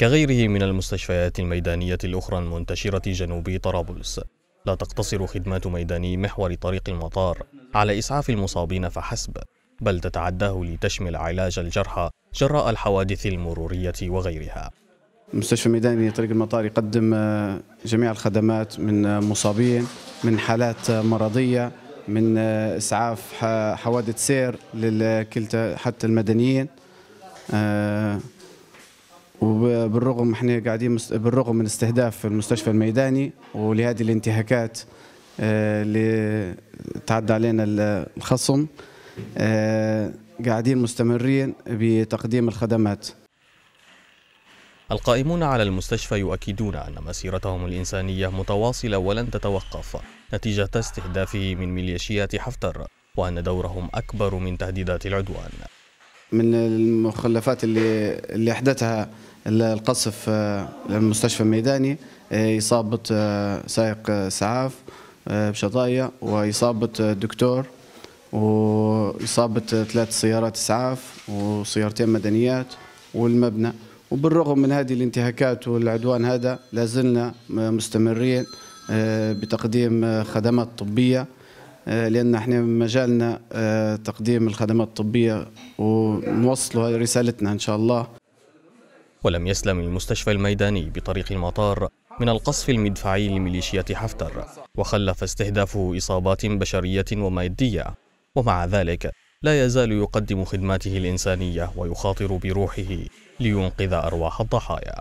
كغيره من المستشفيات الميدانية الأخرى المنتشرة جنوب طرابلس لا تقتصر خدمات ميداني محور طريق المطار على إسعاف المصابين فحسب بل تتعداه لتشمل علاج الجرحى جراء الحوادث المرورية وغيرها مستشفى ميداني طريق المطار يقدم آه، جميع الخدمات من آه، مصابين من حالات آه، مرضية من إسعاف حوادث سير للكلتا حتى المدنيين وبالرغم احنا قاعدين بالرغم من استهداف المستشفى الميداني ولهذه الانتهاكات آه، اللي تعدى علينا الخصم آه، قاعدين مستمرين بتقديم الخدمات القائمون على المستشفى يؤكدون أن مسيرتهم الإنسانية متواصلة ولن تتوقف نتيجة استهدافه من ميليشيات حفتر وأن دورهم أكبر من تهديدات العدوان من المخلفات اللي, اللي أحدثها القصف للمستشفى آه، الميداني إصابة آه، آه، سائق إسعاف بشطايا وإصابة دكتور وإصابة ثلاث سيارات إسعاف وسيارتين مدنيات والمبنى وبالرغم من هذه الانتهاكات والعدوان هذا لازلنا مستمرين بتقديم خدمات طبية لأن احنا مجالنا تقديم الخدمات الطبية ونوصلوا رسالتنا إن شاء الله ولم يسلم المستشفى الميداني بطريق المطار من القصف المدفعي لميليشيات حفتر وخلف استهدافه إصابات بشرية ومادية ومع ذلك لا يزال يقدم خدماته الإنسانية ويخاطر بروحه لينقذ أرواح الضحايا